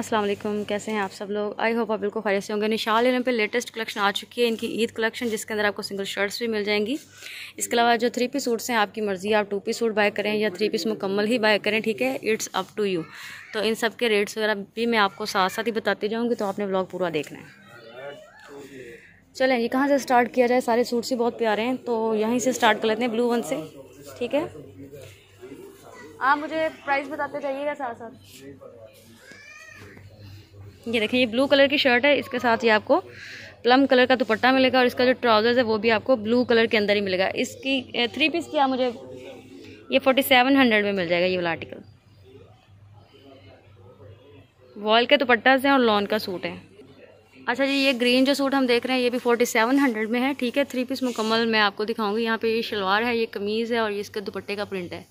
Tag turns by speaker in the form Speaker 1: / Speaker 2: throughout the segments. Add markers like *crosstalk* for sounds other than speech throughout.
Speaker 1: अस्सलाम वालेकुम कैसे हैं आप सब लोग आई होप आप बिल्कुल खैर से होंगे निशाल इलम पे लेटेस्ट कलेक्शन आ चुकी है इनकी ईद कलेक्शन जिसके अंदर आपको सिंगल शर्ट्स भी मिल जाएंगी इसके अलावा जो थ्री पी सूट्स हैं आपकी मर्ज़ी आप टू पी सूट बाय करें या थ्री पीस मुकम्मल ही बाय करें ठीक है इट्स अप टू यू तो इन सब के रेट्स वगैरह भी मैं आपको साथ साथ ही बताती जाऊँगी तो आपने ब्लॉग पूरा देखना है चलें ये कहाँ से स्टार्ट किया जाए सारे सूट्स ही बहुत प्यारे हैं तो यहीं से स्टार्ट कर लेते हैं ब्लू वन से ठीक है आप मुझे प्राइस बताते जाइएगा साथ साथ ये देखें ये ब्लू कलर की शर्ट है इसके साथ ही आपको प्लम कलर का दुपट्टा मिलेगा और इसका जो ट्राउजर्स है वो भी आपको ब्लू कलर के अंदर ही मिलेगा इसकी थ्री पीस की मुझे ये फोर्टी सेवन हंड्रेड में मिल जाएगा ये वाला आर्टिकल वॉल के दुपट्टा हैं और लॉन का सूट है अच्छा जी ये ग्रीन जो सूट हम देख रहे हैं ये भी फोर्टी सेवन हंड्रेड में है ठीक है थ्री पीस मुकम्मल मैं आपको दिखाऊंगी यहाँ पे ये शलवार है ये कमीज़ है और ये इसके दुपट्टे का प्रिंट है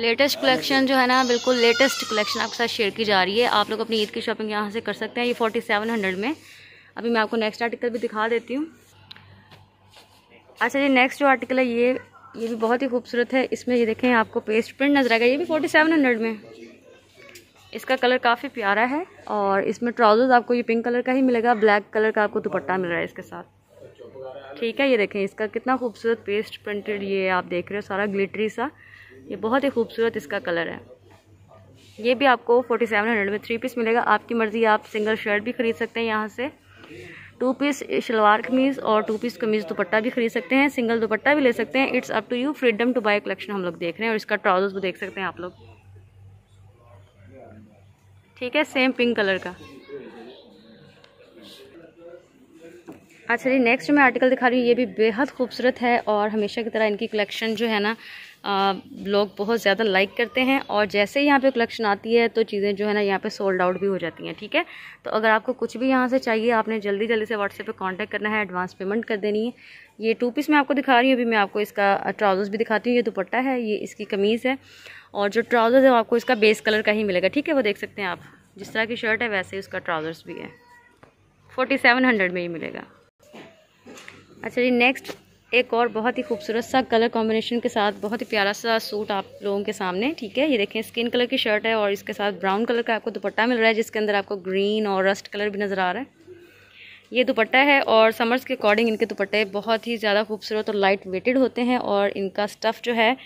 Speaker 1: लेटेस्ट कलेक्शन जो है ना बिल्कुल लेटेस्ट कलेक्शन आपके साथ शेयर की जा रही है आप लोग अपनी ईद की शॉपिंग यहाँ से कर सकते हैं ये फोर्टी सेवन हंड्रेड में अभी मैं आपको नेक्स्ट आर्टिकल भी दिखा देती हूँ अच्छा जी नेक्स्ट जो आर्टिकल है ये ये भी बहुत ही खूबसूरत है इसमें ये देखें आपको पेस्ट प्रिंट नजर आएगा ये भी फोर्टी सेवन हंड्रेड में इसका कलर काफ़ी प्यारा है और इसमें ट्राउजर्स आपको ये पिंक कलर का ही मिलेगा ब्लैक कलर का आपको दुपट्टा मिल रहा है इसके साथ ठीक है ये देखें इसका कितना खूबसूरत पेस्ट प्रिंटेड ये आप देख रहे हो सारा ग्लिटरी सा ये बहुत ही खूबसूरत इसका कलर है ये भी आपको फोर्टी सेवन हंड्रेड में थ्री पीस मिलेगा आपकी मर्ज़ी आप सिंगल शर्ट भी खरीद सकते हैं यहाँ से टू पीस शलवार कमीज़ और टू पीस कमीज़ दुपट्टा भी खरीद सकते हैं सिंगल दुपट्टा भी ले सकते हैं it's up to you freedom to buy collection हम लोग देख रहे हैं और इसका ट्राउजर्स भी देख सकते हैं आप लोग ठीक है सेम पिंक कलर का अच्छा जी नेक्स्ट मैं आर्टिकल दिखा रही हूँ ये भी बेहद खूबसूरत है और हमेशा की तरह इनकी कलेक्शन जो है ना लोग बहुत ज़्यादा लाइक करते हैं और जैसे ही यहाँ पे कलेक्शन आती है तो चीज़ें जो है ना यहाँ पे सोल्ड आउट भी हो जाती हैं ठीक है तो अगर आपको कुछ भी यहाँ से चाहिए आपने जल्दी जल्दी से व्हाट्सएप पे कांटेक्ट करना है एडवांस पेमेंट कर देनी है ये टू पीस मैं आपको दिखा रही हूँ अभी मैं आपको इसका ट्राउज़र्स भी दिखाती हूँ ये दुपट्टा है ये इसकी कमीज़ है और जो ट्राउज़र्स है वो आपको इसका बेस कलर का ही मिलेगा ठीक है वो देख सकते हैं आप जिस तरह की शर्ट है वैसे ही उसका ट्राउज़र्स भी है फोर्टी सेवन हंड्रेड में ही मिलेगा अच्छा जी नेक्स्ट एक और बहुत ही खूबसूरत सा कलर कॉम्बिनेशन के साथ बहुत ही प्यारा सा सूट आप लोगों के सामने ठीक है ये देखें स्किन कलर की शर्ट है और इसके साथ ब्राउन कलर का आपको दुपट्टा मिल रहा है जिसके अंदर आपको ग्रीन और रस्ट कलर भी नज़र आ रहा है ये दुपट्टा है और समर्स के अकॉर्डिंग इनके दुपट्टे बहुत ही ज़्यादा खूबसूरत और लाइट वेटेड होते हैं और इनका स्टफ़ जो है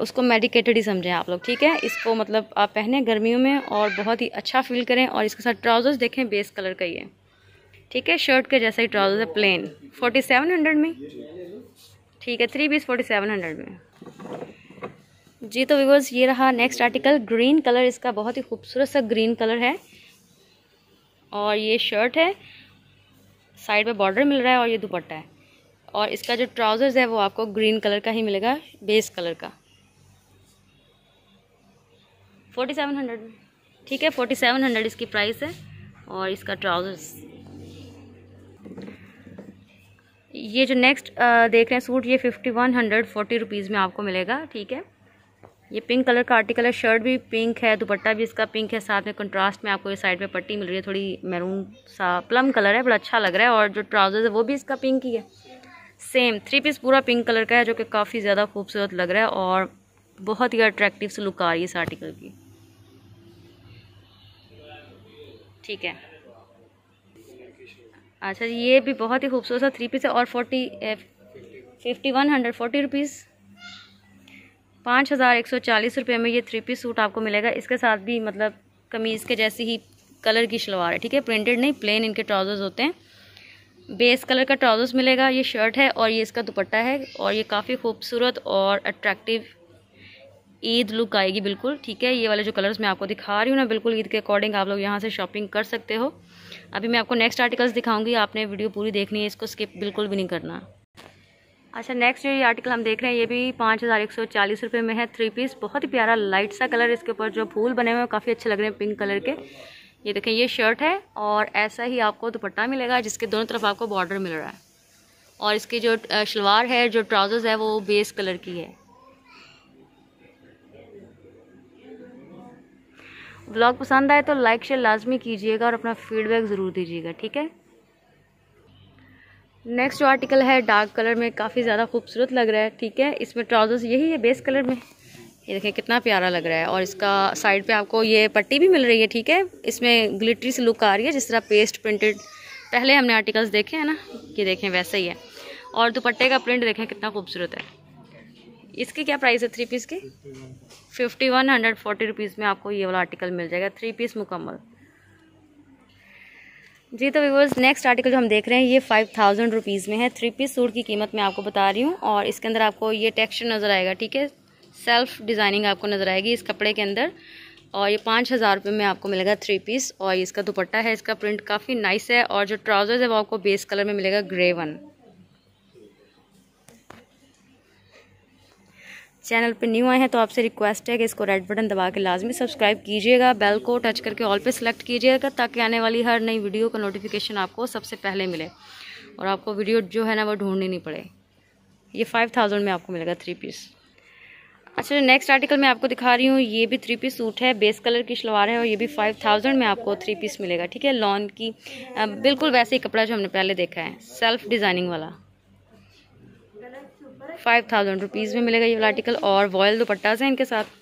Speaker 1: उसको मेडिकेटेड ही समझें आप लोग ठीक है इसको मतलब आप पहने गर्मियों में और बहुत ही अच्छा फील करें और इसके साथ ट्राउज़र्स देखें बेस कलर का ये ठीक है शर्ट के जैसा ही ट्राउजर है प्लेन फोर्टी सेवन हंड्रेड में ठीक है three piece forty seven hundred में जी तो विवर्स ये रहा नेक्स्ट आर्टिकल ग्रीन कलर इसका बहुत ही खूबसूरत सा ग्रीन कलर है और ये शर्ट है साइड में बॉर्डर मिल रहा है और ये दुपट्टा है और इसका जो ट्राउज़र्स है वो आपको ग्रीन कलर का ही मिलेगा बेस कलर का फोर्टी सेवन हंड्रेड ठीक है फोर्टी सेवन हंड्रेड इसकी प्राइस है और इसका ट्राउज़र्स ये जो नेक्स्ट uh, देख रहे हैं सूट ये fifty one hundred forty rupees में आपको मिलेगा ठीक है ये पिंक कलर का आर्टिकल है शर्ट भी पिंक है दुपट्टा भी इसका पिंक है साथ में कंट्रास्ट में आपको ये साइड में पट्टी मिल रही है थोड़ी मैरून सा प्लम कलर है बड़ा अच्छा लग रहा है और जो ट्राउजर्स है वो भी इसका पिंक ही है सेम थ्री पीस पूरा पिंक कलर का है जो कि काफ़ी ज़्यादा खूबसूरत लग रहा है और बहुत ही अट्रैक्टिव से लुक आ रही है इस आर्टिकल की ठीक है अच्छा ये भी बहुत ही खूबसूरत सा थ्री पीस है और forty fifty one hundred forty rupees पाँच हज़ार एक सौ चालीस रुपये में ये थ्री पीस सूट आपको मिलेगा इसके साथ भी मतलब कमीज़ के जैसी ही कलर की शलवार है ठीक है प्रिंटेड नहीं प्लेन इनके ट्राउज़र्स होते हैं बेस कलर का ट्राउज़र्स मिलेगा ये शर्ट है और ये इसका दुपट्टा है और ये काफ़ी खूबसूरत और अट्रैक्टिव ईद लुक आएगी बिल्कुल ठीक है ये वाले जो कलर्स मैं आपको दिखा रही हूँ ना बिल्कुल ईद के अकॉर्डिंग आप लोग यहाँ से शॉपिंग कर सकते हो अभी मैं आपको नेक्स्ट आर्टिकल्स दिखाऊंगी आपने वीडियो पूरी देखनी है इसको स्किप बिल्कुल भी नहीं करना अच्छा नेक्स्ट जो ये आर्टिकल हम देख रहे हैं ये भी पाँच हज़ार एक सौ चालीस रुपये में है थ्री पीस बहुत ही प्यारा लाइट सा कलर इसके ऊपर जो फूल बने हुए हैं काफ़ी अच्छे लग रहे हैं पिंक कलर के ये देखें ये शर्ट है और ऐसा ही आपको दुपट्टा मिलेगा जिसके दोनों तरफ आपको बॉर्डर मिल रहा है और इसकी जो शलवार है जो ट्राउज़र्स है वो बेस कलर की है ब्लॉग पसंद आए तो लाइक शेयर लाजमी कीजिएगा और अपना फीडबैक ज़रूर दीजिएगा ठीक है नेक्स्ट जो आर्टिकल है डार्क कलर में काफ़ी ज़्यादा खूबसूरत लग रहा है ठीक है इसमें ट्राउज़र्स यही है बेस कलर में ये देखें कितना प्यारा लग रहा है और इसका साइड पे आपको ये पट्टी भी मिल रही है ठीक है इसमें ग्लिटरी से लुक आ रही है जिस तरह पेस्ट प्रिंटेड पहले हमने आर्टिकल्स देखे हैं ना ये देखें वैसे ही है और दुपट्टे का प्रिंट देखें कितना खूबसूरत है इसके क्या प्राइस है थ्री पीस के fifty one hundred forty rupees में आपको ये वाला आर्टिकल मिल जाएगा थ्री पीस मुकम्मल जी तो व्यूवर्स नेक्स्ट आर्टिकल जो हम देख रहे हैं ये फाइव थाउजेंड रुपीज़ में है थ्री पीस सूट की कीमत मैं आपको बता रही हूँ और इसके अंदर आपको ये टेक्सचर नज़र आएगा ठीक है सेल्फ डिज़ाइनिंग आपको नज़र आएगी इस कपड़े के अंदर और ये पाँच हज़ार रुपये में आपको मिलेगा थ्री पीस और इसका दुपट्टा है इसका प्रिंट काफ़ी नाइस है और जो ट्राउज़र्स है वो आपको बेस कलर में मिलेगा ग्रे वन चैनल पे न्यू आए हैं तो आपसे रिक्वेस्ट है कि इसको रेड बटन दबा के लाजमी सब्सक्राइब कीजिएगा बेल को टच करके ऑल पे सेलेक्ट कीजिएगा ताकि आने वाली हर नई वीडियो का नोटिफिकेशन आपको सबसे पहले मिले और आपको वीडियो जो है ना वो ढूंढनी नहीं पड़े ये फाइव थाउजेंड में आपको मिलेगा थ्री पीस अच्छा नेक्स्ट आर्टिकल मैं आपको दिखा रही हूँ ये भी थ्री पीस सूट है बेस कलर की शलवार है और ये भी फाइव थाउजेंड में आपको थ्री पीस मिलेगा ठीक है लॉन की बिल्कुल वैसे ही कपड़ा जो हमने पहले देखा है सेल्फ डिज़ाइनिंग वाला फाइव थाउजेंड रुपीज़ में मिलेगा ये वाला आर्टिकल और वॉयल दुपट्टा है इनके साथ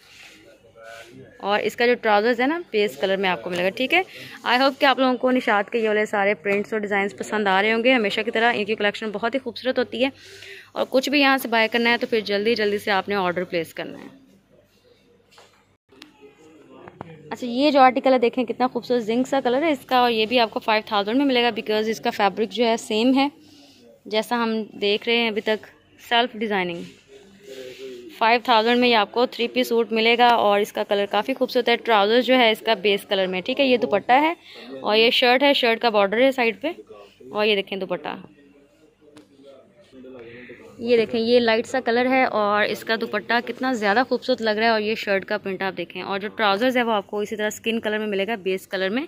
Speaker 1: और इसका जो ट्राउज़र्स है ना पेस कलर में आपको मिलेगा ठीक है आई होप कि आप लोगों को निशात के ये वाले सारे प्रिंट्स और डिज़ाइन पसंद आ रहे होंगे हमेशा की तरह इनकी कलेक्शन बहुत ही खूबसूरत होती है और कुछ भी यहाँ से बाय करना है तो फिर जल्दी जल्दी से आपने ऑर्डर प्लेस करना है अच्छा ये जो आर्टिकल है देखें कितना खूबसूरत जिंक सा कलर है इसका और ये भी आपको फाइव थाउजेंड में मिलेगा बिकॉज इसका फैब्रिक जो है सेम है जैसा हम देख रहे हैं अभी तक सेल्फ डिज़ाइनिंग फाइव थाउजेंड में ये आपको थ्री पीस सूट मिलेगा और इसका कलर काफ़ी खूबसूरत है ट्राउज़र जो है इसका बेस कलर में ठीक है ये दुपट्टा है और ये शर्ट है शर्ट का बॉर्डर है साइड पे और ये देखें दुपट्टा ये देखें ये लाइट सा कलर है और इसका दुपट्टा कितना ज़्यादा खूबसूरत लग रहा है और ये शर्ट का प्रिंट आप देखें और जो ट्राउज़र्स है वो आपको इसी तरह स्किन कलर में मिलेगा बेस कलर में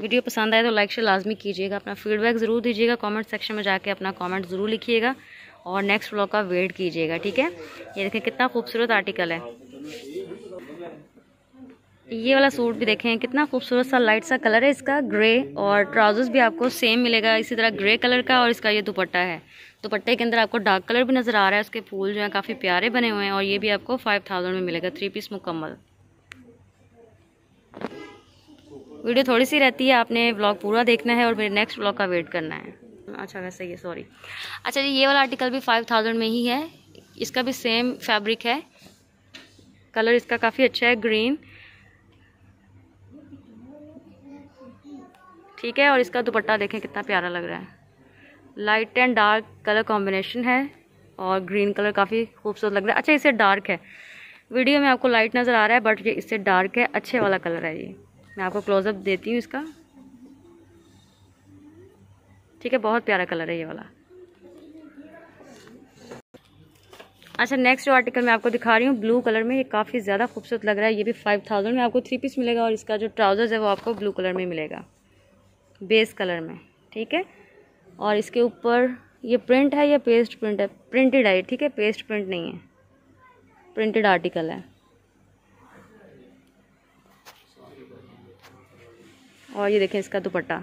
Speaker 1: वीडियो पसंद आए तो लाइक शेयर लाजमी कीजिएगा अपना फीडबैक ज़रूर दीजिएगा कमेंट सेक्शन में जाके अपना कमेंट ज़रूर लिखिएगा और नेक्स्ट ब्लॉग का वेट कीजिएगा ठीक है ये देखें कितना खूबसूरत आर्टिकल है ये वाला सूट भी देखें कितना खूबसूरत सा लाइट सा कलर है इसका ग्रे और ट्राउजर्स भी आपको सेम मिलेगा इसी तरह ग्रे कलर का और इसका ये दुपट्टा है दुपट्टे के अंदर आपको डार्क कलर भी नज़र आ रहा है उसके फूल जो है काफ़ी प्यारे बने हुए हैं और ये भी आपको फाइव थाउजेंड में मिलेगा थ्री पीस मुकम्मल वीडियो थोड़ी सी रहती है आपने ब्लॉग पूरा देखना है और मेरे नेक्स्ट ब्लॉग का वेट करना है अच्छा वैसे ये सॉरी अच्छा जी ये वाला आर्टिकल भी फाइव थाउजेंड में ही है इसका भी सेम फैब्रिक है कलर इसका काफ़ी अच्छा है ग्रीन ठीक है और इसका दुपट्टा देखें कितना प्यारा लग रहा है light and dark colour combination है और ग्रीन कलर काफ़ी खूबसूरत लग रहा है अच्छा इसे डार्क है वीडियो में आपको लाइट नज़र आ रहा है बट ये इससे डार्क है अच्छे वाला कलर है ये मैं आपको क्लोजअप देती हूँ इसका ठीक है बहुत प्यारा कलर है ये वाला अच्छा नेक्स्ट जो आर्टिकल मैं आपको दिखा रही हूँ ब्लू कलर में ये काफ़ी ज़्यादा खूबसूरत लग रहा है ये भी फाइव थाउजेंड में आपको थ्री पीस मिलेगा और इसका जो ट्राउज़र्स है वो आपको ब्लू कलर में मिलेगा बेस कलर में ठीक है और इसके ऊपर ये प्रिंट है या पेस्ट प्रिंट है प्रिंटेड है ठीक है पेस्ट प्रिंट नहीं है प्रिंटेड आर्टिकल है और ये देखें इसका दुपट्टा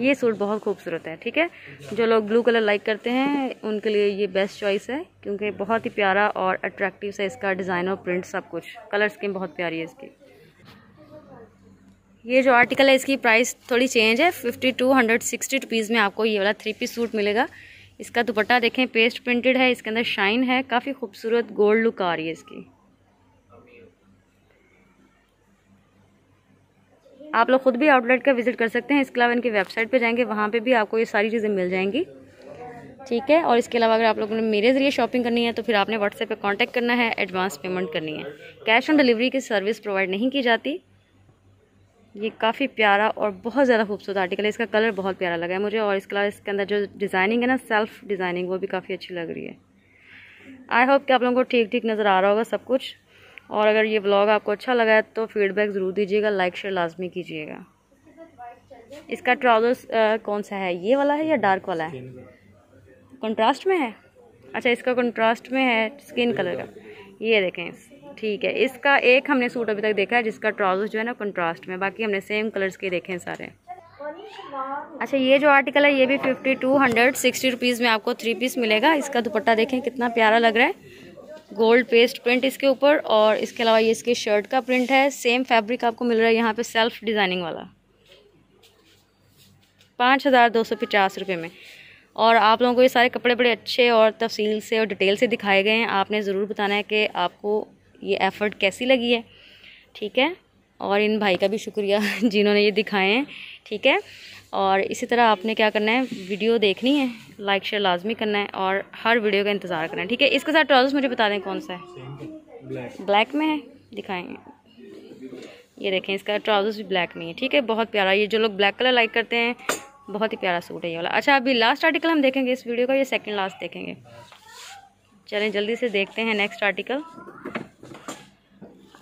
Speaker 1: ये सूट बहुत खूबसूरत है ठीक है जो लोग ब्लू कलर लाइक करते हैं उनके लिए ये बेस्ट चॉइस है क्योंकि बहुत ही प्यारा और अट्रैक्टिव सा इसका डिज़ाइन और प्रिंट सब कुछ कलर स्कीम बहुत प्यारी है इसकी ये जो आर्टिकल है इसकी प्राइस थोड़ी चेंज है fifty two hundred sixty rupees में आपको ये वाला थ्री पीस सूट मिलेगा इसका दुपट्टा देखें पेस्ट प्रिंटेड है इसके अंदर शाइन है काफ़ी खूबसूरत गोल्ड लुक आ रही है इसकी आप लोग ख़ुद भी आउटलेट का विज़िट कर सकते हैं इसके अलावा इनकी वेबसाइट पे जाएंगे वहाँ पे भी आपको ये सारी चीज़ें मिल जाएंगी ठीक है और इसके अलावा अगर आप लोगों ने मेरे ज़रिए शॉपिंग करनी है तो फिर आपने व्हाट्सएप पे कांटेक्ट करना है एडवांस पेमेंट करनी है कैश ऑन डिलीवरी की सर्विस प्रोवाइड नहीं की जाती ये काफ़ी प्यारा और बहुत ज़्यादा खूबसूरत आर्टिकल है इसका कलर बहुत प्यारा लगा है मुझे और इसके अलावा इसके अंदर जो डिज़ाइनिंग है ना सेल्फ डिज़ाइनिंग वो भी काफ़ी अच्छी लग रही है आई होप कि आप लोगों को ठीक ठीक नज़र आ रहा होगा सब कुछ और अगर ये ब्लॉग आपको अच्छा लगा है तो फीडबैक ज़रूर दीजिएगा लाइक शेयर लाजमी कीजिएगा इसका ट्राउजर्स कौन सा है ये वाला है या डार्क वाला है कंट्रास्ट में है अच्छा इसका कंट्रास्ट में है स्किन कलर का ये देखें ठीक है इसका एक हमने सूट अभी तक देखा है जिसका ट्राउजर जो है ना कंट्रास्ट में बाकी हमने सेम कलर्स के देखे हैं सारे अच्छा ये जो आर्टिकल है ये भी fifty two hundred sixty rupees में आपको थ्री पीस मिलेगा इसका दुपट्टा देखें कितना प्यारा लग रहा है गोल्ड पेस्ट प्रिंट इसके ऊपर और इसके अलावा ये इसके शर्ट का प्रिंट है सेम फैब्रिक आपको मिल रहा है यहाँ पे सेल्फ डिज़ाइनिंग वाला पाँच हज़ार दो सौ पचास रुपये में और आप लोगों को ये सारे कपड़े बड़े अच्छे और तफसील से और डिटेल से दिखाए गए हैं आपने ज़रूर बताना है कि आपको ये एफ़र्ट कैसी लगी है ठीक है और इन भाई का भी शुक्रिया *laughs* जिन्होंने ये दिखाए हैं ठीक है और इसी तरह आपने क्या करना है वीडियो देखनी है लाइक शेयर लाजमी करना है और हर वीडियो का इंतज़ार करना है ठीक है इसके साथ ट्राउजर्स मुझे बता दें कौन सा है ब्लैक, में है दिखाएंगे ये देखें इसका ट्राउजर्स भी ब्लैक में है ठीक है बहुत प्यारा ये जो लोग ब्लैक कलर लाइक करते हैं बहुत ही प्यारा सूट है ये वाला अच्छा अभी लास्ट आर्टिकल हम देखेंगे इस वीडियो का ये सेकेंड लास्ट देखेंगे चलें जल्दी से देखते हैं नेक्स्ट आर्टिकल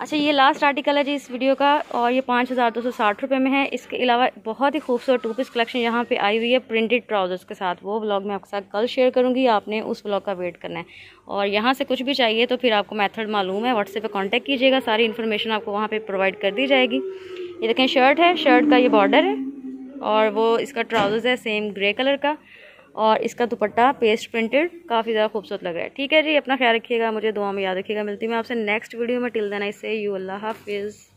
Speaker 1: अच्छा ये लास्ट आर्टिकल है जी इस वीडियो का और ये पाँच हज़ार दो सौ साठ रुपये में है इसके अलावा बहुत ही खूबसूरत टू पीस कलेक्शन यहाँ पे आई हुई है प्रिंटेड ट्राउज़र्स के साथ वो ब्लॉग मैं आपके साथ कल शेयर करूँगी आपने उस ब्लॉग का वेट करना है और यहाँ से कुछ भी चाहिए तो फिर आपको मैथड मालूम है व्हाट्सएप पर कॉन्टैक्ट कीजिएगा सारी इन्फॉर्मेशन आपको वहाँ पर प्रोवाइड कर दी जाएगी ये देखें शर्ट है शर्ट का ये बॉर्डर है और वो इसका ट्राउज़र्स है सेम ग्रे कलर का और इसका दुपट्टा पेस्ट प्रिंटेड काफ़ी ज़्यादा खूबसूरत लग रहा है ठीक है जी अपना ख्याल रखिएगा मुझे दुआ में याद रखिएगा मिलती मैं आपसे नेक्स्ट वीडियो में टिल देना इससे यू अल्लाह हाफिज़